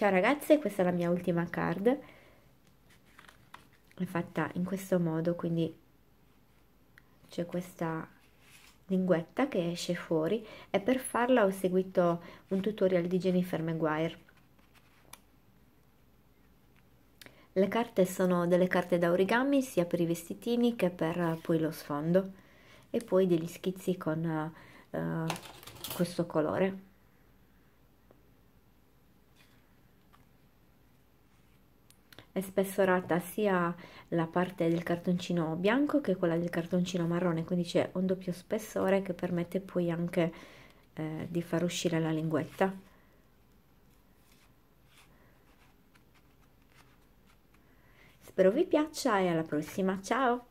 Ciao ragazze, questa è la mia ultima card, è fatta in questo modo, quindi c'è questa linguetta che esce fuori e per farla ho seguito un tutorial di Jennifer Maguire. Le carte sono delle carte da origami sia per i vestitini che per eh, poi lo sfondo e poi degli schizzi con uh, questo colore. è spessorata sia la parte del cartoncino bianco che quella del cartoncino marrone, quindi c'è un doppio spessore che permette poi anche eh, di far uscire la linguetta. Spero vi piaccia e alla prossima, ciao!